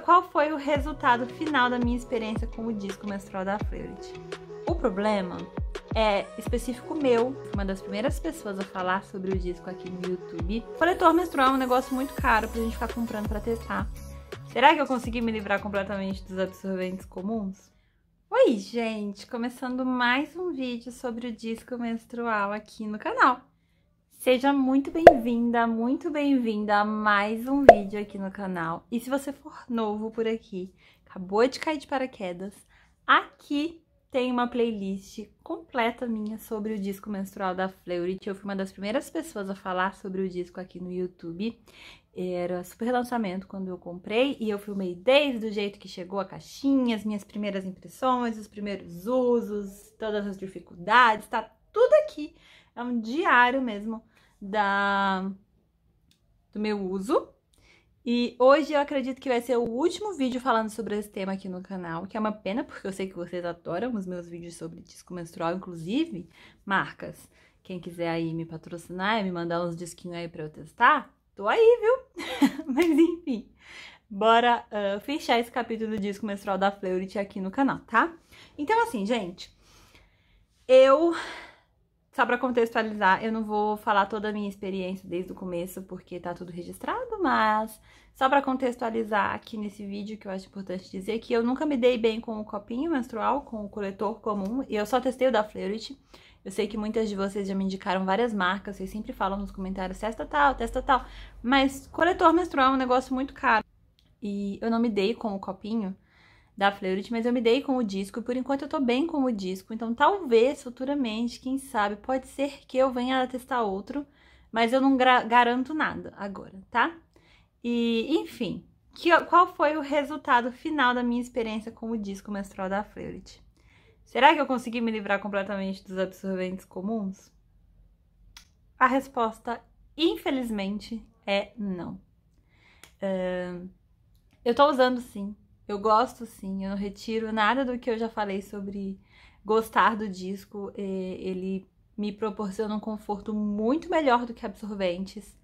Qual foi o resultado final da minha experiência com o disco menstrual da Fleurit? O problema é específico meu, uma das primeiras pessoas a falar sobre o disco aqui no YouTube. O coletor menstrual é um negócio muito caro pra gente ficar comprando para testar. Será que eu consegui me livrar completamente dos absorventes comuns? Oi, gente! Começando mais um vídeo sobre o disco menstrual aqui no canal. Seja muito bem-vinda, muito bem-vinda a mais um vídeo aqui no canal. E se você for novo por aqui, acabou de cair de paraquedas, aqui tem uma playlist completa minha sobre o disco menstrual da Fleury. Eu fui uma das primeiras pessoas a falar sobre o disco aqui no YouTube. Era super lançamento quando eu comprei e eu filmei desde o jeito que chegou a caixinha, as minhas primeiras impressões, os primeiros usos, todas as dificuldades, tá tudo aqui. É um diário mesmo da, do meu uso. E hoje eu acredito que vai ser o último vídeo falando sobre esse tema aqui no canal, que é uma pena porque eu sei que vocês adoram os meus vídeos sobre disco menstrual, inclusive marcas. Quem quiser aí me patrocinar e me mandar uns disquinhos aí pra eu testar, tô aí, viu? Mas enfim, bora uh, fechar esse capítulo do disco menstrual da Fleurit aqui no canal, tá? Então assim, gente, eu só para contextualizar, eu não vou falar toda a minha experiência desde o começo, porque tá tudo registrado, mas só para contextualizar aqui nesse vídeo, que eu acho importante dizer que eu nunca me dei bem com o copinho menstrual, com o coletor comum, e eu só testei o da Fleurit. Eu sei que muitas de vocês já me indicaram várias marcas, vocês sempre falam nos comentários, testa tal, testa tal, mas coletor menstrual é um negócio muito caro. E eu não me dei com o copinho, da Fleurit, mas eu me dei com o disco e por enquanto eu tô bem com o disco. Então, talvez futuramente, quem sabe, pode ser que eu venha a testar outro, mas eu não garanto nada agora, tá? E, enfim, que, qual foi o resultado final da minha experiência com o disco menstrual da Fleurit? Será que eu consegui me livrar completamente dos absorventes comuns? A resposta, infelizmente, é não. Uh, eu tô usando sim eu gosto sim, eu não retiro nada do que eu já falei sobre gostar do disco. É, ele me proporciona um conforto muito melhor do que absorventes.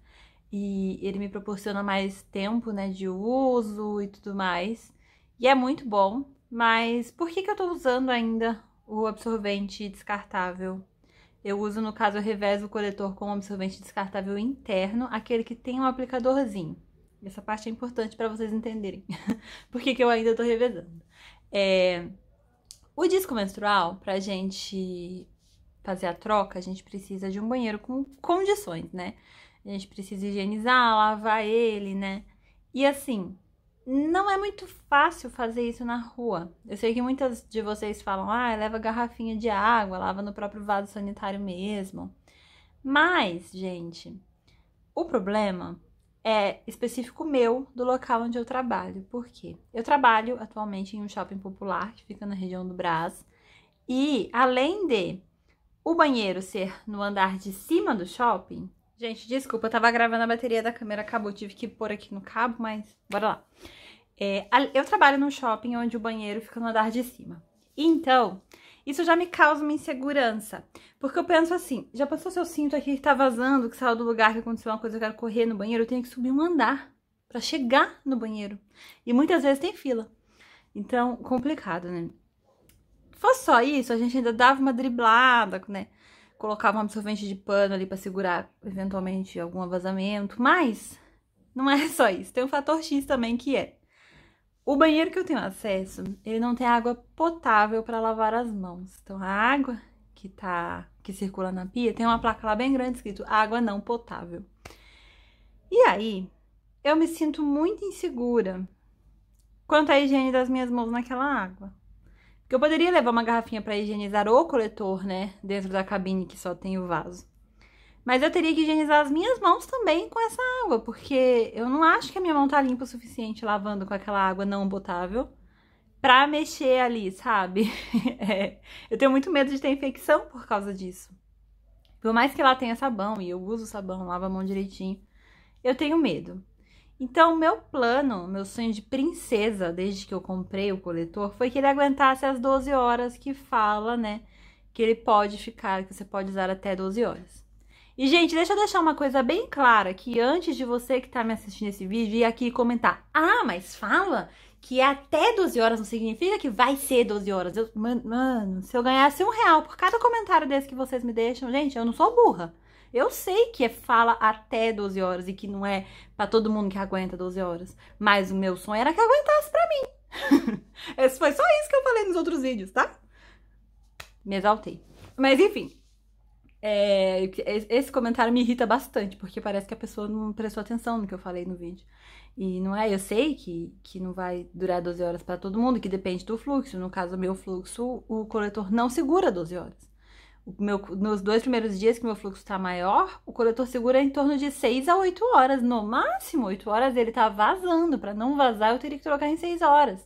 E ele me proporciona mais tempo né, de uso e tudo mais. E é muito bom, mas por que, que eu tô usando ainda o absorvente descartável? Eu uso, no caso, eu revezo o coletor com o absorvente descartável interno, aquele que tem um aplicadorzinho. Essa parte é importante para vocês entenderem porque que eu ainda tô revezando. É, o disco menstrual, pra gente fazer a troca, a gente precisa de um banheiro com condições, né? A gente precisa higienizar, lavar ele, né? E assim, não é muito fácil fazer isso na rua. Eu sei que muitas de vocês falam, ah, leva garrafinha de água, lava no próprio vaso sanitário mesmo. Mas, gente, o problema é específico meu do local onde eu trabalho. Por quê? Eu trabalho atualmente em um shopping popular que fica na região do Brás. E além de o banheiro ser no andar de cima do shopping, gente, desculpa, eu tava gravando a bateria da câmera, acabou, tive que pôr aqui no cabo, mas bora lá. É, eu trabalho num shopping onde o banheiro fica no andar de cima. Então, isso já me causa uma insegurança, porque eu penso assim, já passou seu cinto aqui que tá vazando, que saiu do lugar, que aconteceu uma coisa, eu quero correr no banheiro, eu tenho que subir um andar para chegar no banheiro. E muitas vezes tem fila. Então, complicado, né? fosse só isso, a gente ainda dava uma driblada, né? Colocava um absorvente de pano ali para segurar eventualmente algum vazamento, mas não é só isso. Tem um fator X também que é o banheiro que eu tenho acesso, ele não tem água potável para lavar as mãos. Então a água que tá que circula na pia tem uma placa lá bem grande escrito água não potável. E aí, eu me sinto muito insegura quanto à higiene das minhas mãos naquela água. Porque eu poderia levar uma garrafinha para higienizar o coletor, né, dentro da cabine que só tem o vaso. Mas eu teria que higienizar as minhas mãos também com essa água, porque eu não acho que a minha mão tá limpa o suficiente lavando com aquela água não botável pra mexer ali, sabe? é, eu tenho muito medo de ter infecção por causa disso. Por mais que lá tenha sabão, e eu uso sabão, lavo a mão direitinho, eu tenho medo. Então, meu plano, meu sonho de princesa, desde que eu comprei o coletor, foi que ele aguentasse as 12 horas que fala, né? Que ele pode ficar, que você pode usar até 12 horas. E, gente, deixa eu deixar uma coisa bem clara, que antes de você que está me assistindo esse vídeo ir aqui comentar, ah, mas fala que é até 12 horas não significa que vai ser 12 horas. Eu, mano, se eu ganhasse um real por cada comentário desse que vocês me deixam, gente, eu não sou burra. Eu sei que é fala até 12 horas e que não é para todo mundo que aguenta 12 horas. Mas o meu sonho era que aguentasse pra mim. Esse foi só isso que eu falei nos outros vídeos, tá? Me exaltei. Mas enfim, é, esse comentário me irrita bastante, porque parece que a pessoa não prestou atenção no que eu falei no vídeo. E não é, eu sei que, que não vai durar 12 horas para todo mundo, que depende do fluxo. No caso do meu fluxo, o coletor não segura 12 horas. Meu, nos dois primeiros dias que meu fluxo está maior, o coletor segura em torno de 6 a 8 horas, no máximo 8 horas ele está vazando. Para não vazar, eu teria que trocar em 6 horas.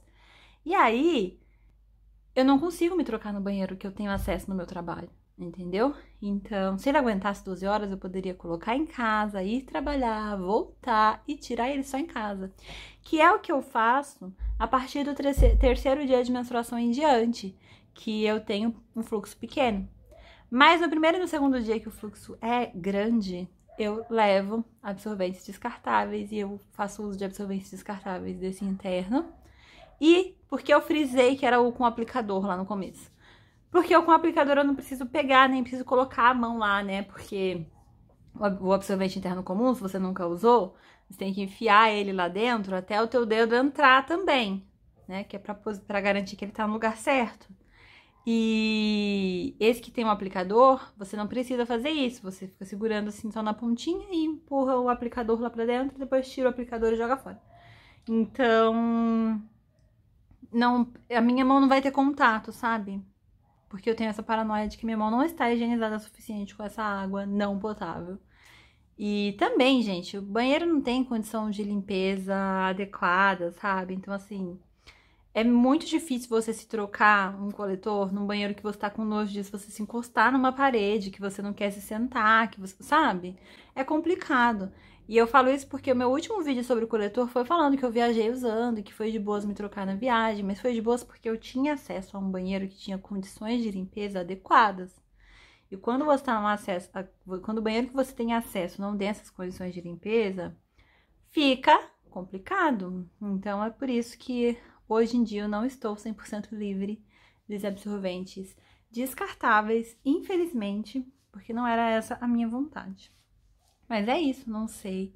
E aí, eu não consigo me trocar no banheiro que eu tenho acesso no meu trabalho, entendeu? Então, se ele aguentasse 12 horas, eu poderia colocar em casa, ir trabalhar, voltar e tirar ele só em casa. Que é o que eu faço a partir do terceiro dia de menstruação em diante, que eu tenho um fluxo pequeno. Mas no primeiro e no segundo dia que o fluxo é grande, eu levo absorventes descartáveis e eu faço uso de absorventes descartáveis desse interno. E porque eu frisei que era o com aplicador lá no começo. Porque eu com o aplicador eu não preciso pegar, nem preciso colocar a mão lá, né? Porque o absorvente interno comum, se você nunca usou, você tem que enfiar ele lá dentro até o teu dedo entrar também, né? Que é para garantir que ele tá no lugar certo. E esse que tem um aplicador, você não precisa fazer isso. Você fica segurando assim só na pontinha e empurra o aplicador lá pra dentro, depois tira o aplicador e joga fora. Então, não, a minha mão não vai ter contato, sabe? Porque eu tenho essa paranoia de que minha mão não está higienizada o suficiente com essa água não potável. E também, gente, o banheiro não tem condição de limpeza adequada, sabe? Então, assim, é muito difícil você se trocar um coletor num banheiro que você tá com nojo disso, você se encostar numa parede, que você não quer se sentar, que você, sabe? É complicado. E eu falo isso porque o meu último vídeo sobre o coletor foi falando que eu viajei usando e que foi de boas me trocar na viagem, mas foi de boas porque eu tinha acesso a um banheiro que tinha condições de limpeza adequadas. E quando você tá no acesso, a, quando o banheiro que você tem acesso não tem essas condições de limpeza, fica complicado. Então é por isso que hoje em dia eu não estou 100% livre dos absorventes descartáveis, infelizmente, porque não era essa a minha vontade. Mas é isso, não sei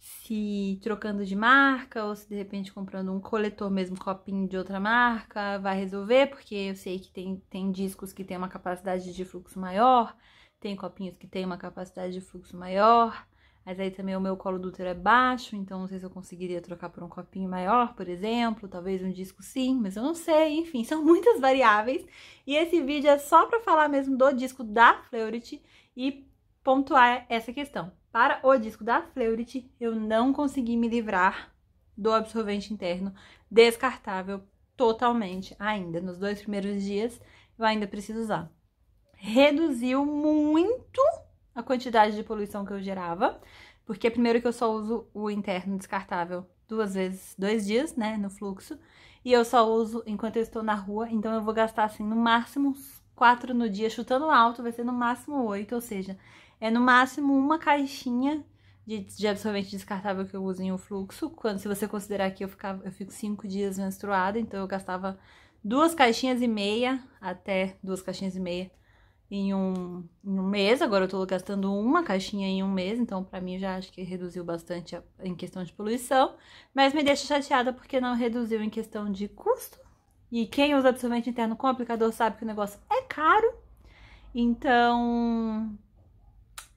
se trocando de marca ou se de repente comprando um coletor mesmo copinho de outra marca vai resolver, porque eu sei que tem, tem discos que tem uma capacidade de fluxo maior, tem copinhos que tem uma capacidade de fluxo maior, mas aí também o meu colo do útero é baixo, então não sei se eu conseguiria trocar por um copinho maior, por exemplo, talvez um disco sim, mas eu não sei, enfim, são muitas variáveis. E esse vídeo é só para falar mesmo do disco da Fleurit e pontuar essa questão. Para o disco da Fleurit, eu não consegui me livrar do absorvente interno descartável totalmente ainda. Nos dois primeiros dias, eu ainda preciso usar. Reduziu muito a quantidade de poluição que eu gerava, porque primeiro que eu só uso o interno descartável duas vezes, dois dias, né, no fluxo, e eu só uso enquanto eu estou na rua, então eu vou gastar, assim, no máximo quatro no dia, chutando alto, vai ser no máximo oito, ou seja, é no máximo uma caixinha de, de absorvente descartável que eu uso em um fluxo. Quando, se você considerar que eu, ficava, eu fico cinco dias menstruada, então eu gastava duas caixinhas e meia, até duas caixinhas e meia em um, em um mês. Agora eu tô gastando uma caixinha em um mês, então para mim já acho que reduziu bastante a, em questão de poluição. Mas me deixa chateada porque não reduziu em questão de custo. E quem usa absorvente interno com aplicador sabe que o negócio é caro. Então,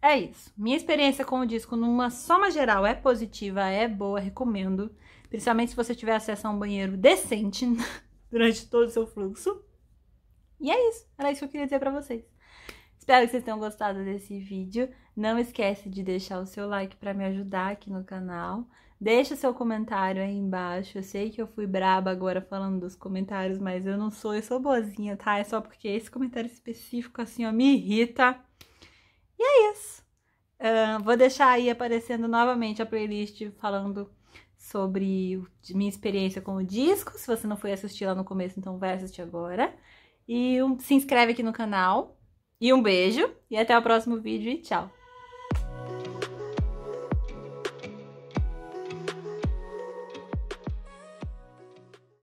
é isso. Minha experiência com o disco, numa soma geral, é positiva, é boa, recomendo. Principalmente se você tiver acesso a um banheiro decente durante todo o seu fluxo. E é isso. Era isso que eu queria dizer pra vocês. Espero que vocês tenham gostado desse vídeo. Não esquece de deixar o seu like para me ajudar aqui no canal. Deixa seu comentário aí embaixo. Eu sei que eu fui braba agora falando dos comentários, mas eu não sou, eu sou boazinha, tá? É só porque esse comentário específico, assim, ó, me irrita. E é isso. Uh, vou deixar aí aparecendo novamente a playlist falando sobre o, minha experiência com o disco. Se você não foi assistir lá no começo, então vai assistir agora. E um, se inscreve aqui no canal. E um beijo e até o próximo vídeo e tchau!